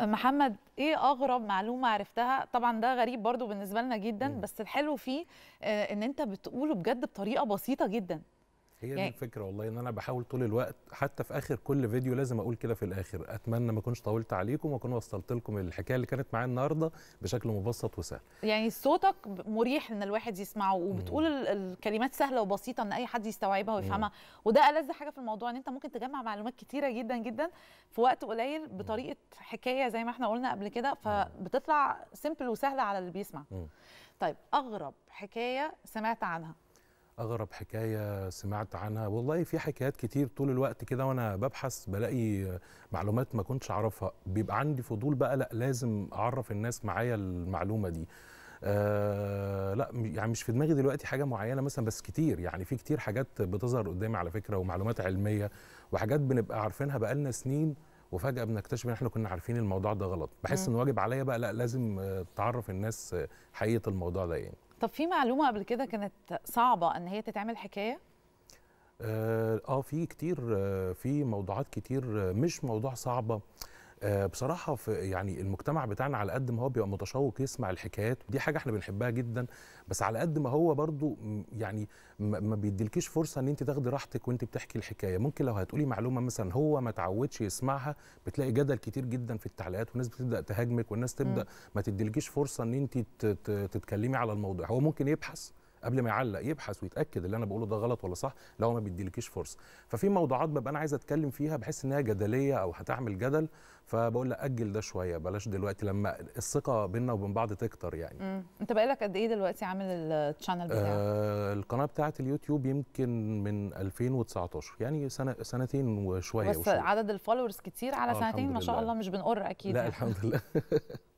محمد ايه اغرب معلومه عرفتها طبعا ده غريب برضو بالنسبه لنا جدا بس الحلو فيه آه، ان انت بتقوله بجد بطريقه بسيطه جدا هي دي الفكره والله ان انا بحاول طول الوقت حتى في اخر كل فيديو لازم اقول كده في الاخر اتمنى ما اكونش طولت عليكم واكون وصلت لكم الحكايه اللي كانت معايا النهارده بشكل مبسط وسهل يعني صوتك مريح ان الواحد يسمعه وبتقول مم. الكلمات سهله وبسيطه ان اي حد يستوعبها ويفهمها مم. وده ألذ حاجه في الموضوع ان انت ممكن تجمع معلومات كتيره جدا جدا في وقت قليل بطريقه حكايه زي ما احنا قلنا قبل كده فبتطلع سيمبل وسهله على اللي بيسمع مم. طيب اغرب حكايه سمعت عنها اغرب حكايه سمعت عنها والله في حكايات كتير طول الوقت كده وانا ببحث بلاقي معلومات ما كنتش اعرفها بيبقى عندي فضول بقى لا لازم اعرف الناس معايا المعلومه دي آه لا يعني مش في دماغي دلوقتي حاجه معينه مثلا بس كتير يعني في كتير حاجات بتظهر قدامي على فكره ومعلومات علميه وحاجات بنبقى عارفينها بقالنا سنين وفجاه بنكتشف ان احنا كنا عارفين الموضوع ده غلط بحس ان واجب عليا بقى لا لازم آه، تعرف الناس حقيقه الموضوع ده يعني طب في معلومه قبل كده كانت صعبه ان هي تتعمل حكايه اه, آه، في كتير آه، في موضوعات كتير آه، مش موضوع صعبه آه، بصراحه في يعني المجتمع بتاعنا على قد ما هو بيبقى متشوق يسمع الحكايات ودي حاجه احنا بنحبها جدا بس على قد ما هو برضو يعني ما بيديلكيش فرصه ان انت تاخدي راحتك وانت بتحكي الحكايه ممكن لو هتقولي معلومه مثلا هو ما تعودش يسمعها بتلاقي جدل كتير جدا في التعليقات والناس بتبدا تهاجمك والناس تبدا ما تديلكيش فرصه ان انت تتكلمي على الموضوع هو ممكن يبحث قبل ما يعلق يبحث ويتاكد اللي انا بقوله ده غلط ولا صح لو ما بيديلكيش فرصه ففي موضوعات ببقى انا عايز اتكلم فيها بحس انها جدليه او هتعمل جدل فبقول لا اجل ده شويه بلاش دلوقتي لما الثقه بينا وبين بعض تكتر يعني مم. انت بقالك قد ايه دلوقتي عامل التشانل بتاعك آه القناه بتاعه اليوتيوب يمكن من 2019 يعني سنه سنتين وشويه بس وشوية. عدد الفولورز كتير على آه سنتين ما شاء الله مش بنقر اكيد لا يعني. الحمد لله